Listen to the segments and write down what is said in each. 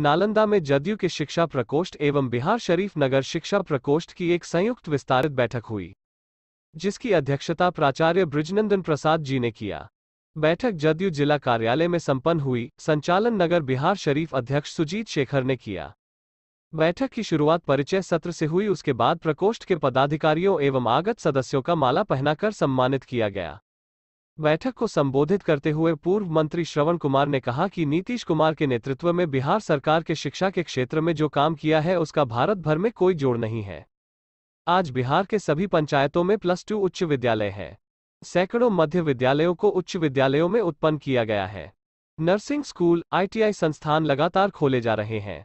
नालंदा में जदयू के शिक्षा प्रकोष्ठ एवं बिहार शरीफ नगर शिक्षा प्रकोष्ठ की एक संयुक्त विस्तारित बैठक हुई जिसकी अध्यक्षता प्राचार्य ब्रिजनंदन प्रसाद जी ने किया बैठक जदयू जिला कार्यालय में संपन्न हुई संचालन नगर बिहार शरीफ अध्यक्ष सुजीत शेखर ने किया बैठक की शुरुआत परिचय सत्र से हुई उसके बाद प्रकोष्ठ के पदाधिकारियों एवं आगत सदस्यों का माला पहनाकर सम्मानित किया गया बैठक को संबोधित करते हुए पूर्व मंत्री श्रवण कुमार ने कहा कि नीतीश कुमार के नेतृत्व में बिहार सरकार के शिक्षा के क्षेत्र में जो काम किया है उसका भारत भर में कोई जोड़ नहीं है आज बिहार के सभी पंचायतों में प्लस टू उच्च विद्यालय है सैकड़ों मध्य विद्यालयों को उच्च विद्यालयों में उत्पन्न किया गया है नर्सिंग स्कूल आईटीआई संस्थान लगातार खोले जा रहे हैं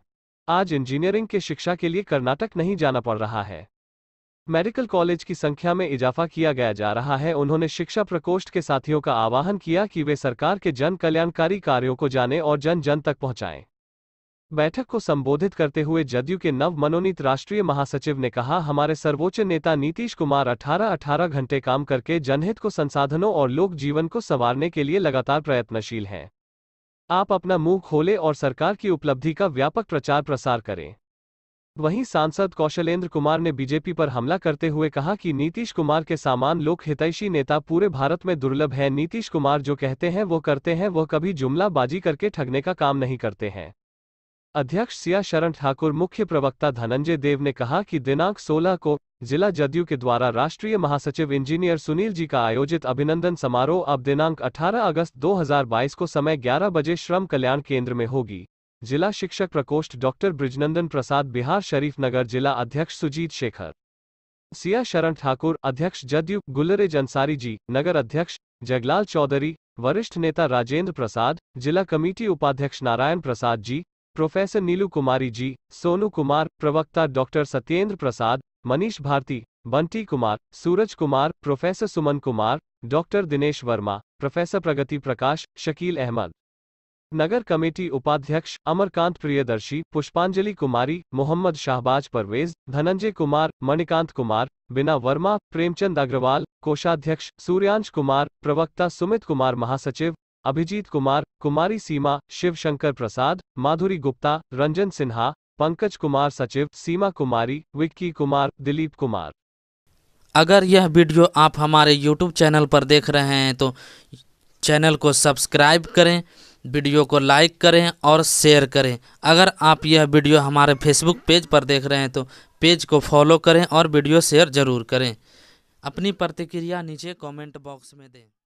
आज इंजीनियरिंग के शिक्षा के लिए कर्नाटक नहीं जाना पड़ रहा है मेडिकल कॉलेज की संख्या में इजाफा किया गया जा रहा है उन्होंने शिक्षा प्रकोष्ठ के साथियों का आह्वान किया कि वे सरकार के जन कल्याणकारी कार्यों को जाने और जन जन तक पहुंचाएं बैठक को संबोधित करते हुए जदयू के नव मनोनीत राष्ट्रीय महासचिव ने कहा हमारे सर्वोच्च नेता नीतीश कुमार 18-18 घंटे काम करके जनहित को संसाधनों और लोक जीवन को संवारने के लिए लगातार प्रयत्नशील हैं आप अपना मुंह खोले और सरकार की उपलब्धि का व्यापक प्रचार प्रसार करें वहीं सांसद कौशलेंद्र कुमार ने बीजेपी पर हमला करते हुए कहा कि नीतीश कुमार के सामान लोक हितैषी नेता पूरे भारत में दुर्लभ है नीतीश कुमार जो कहते हैं वो करते हैं वह कभी जुमलाबाजी करके ठगने का काम नहीं करते हैं अध्यक्ष सिया शरण ठाकुर मुख्य प्रवक्ता धनंजय देव ने कहा कि दिनांक 16 को जिला जदयू के द्वारा राष्ट्रीय महासचिव इंजीनियर सुनील जी का आयोजित अभिनंदन समारोह अब दिनांक 18 अगस्त 2022 को समय 11 बजे श्रम कल्याण केंद्र में होगी जिला शिक्षक प्रकोष्ठ डॉक्टर ब्रिजनंदन प्रसाद बिहार शरीफ नगर जिला अध्यक्ष सुजीत शेखर सिया शरण ठाकुर अध्यक्ष जदयू गुलरेज अंसारी जी नगर अध्यक्ष जगलाल चौधरी वरिष्ठ नेता राजेंद्र प्रसाद जिला कमेटी उपाध्यक्ष नारायण प्रसाद जी प्रोफेसर नीलू कुमारी जी सोनू कुमार प्रवक्ता doctor Satyendra Prasad Manish Bharti Bunty Kumar Suraj Kumar professor Suman Kumar doctor Dinesh Verma professor Pragati Prakash Shakeel Ahmed नगर कमेटी उपाध्यक्ष अमरकांत प्रियदर्शी पुष्पांजलि कुमारी मोहम्मद शाहबाज परवेज धनंजय कुमार मणिकांत कुमार बिना वर्मा प्रेमचंद अग्रवाल कोषाध्यक्ष सूर्यांश कुमार प्रवक्ता सुमित कुमार महासचिव अभिजीत कुमार कुमारी सीमा शिवशंकर प्रसाद माधुरी गुप्ता रंजन सिन्हा पंकज कुमार सचिव सीमा कुमारी विक्की कुमार दिलीप कुमार अगर यह वीडियो आप हमारे YouTube चैनल पर देख रहे हैं तो चैनल को सब्सक्राइब करें वीडियो को लाइक करें और शेयर करें अगर आप यह वीडियो हमारे फेसबुक पेज पर देख रहे हैं तो पेज को फॉलो करें और वीडियो शेयर ज़रूर करें अपनी प्रतिक्रिया नीचे कमेंट बॉक्स में दें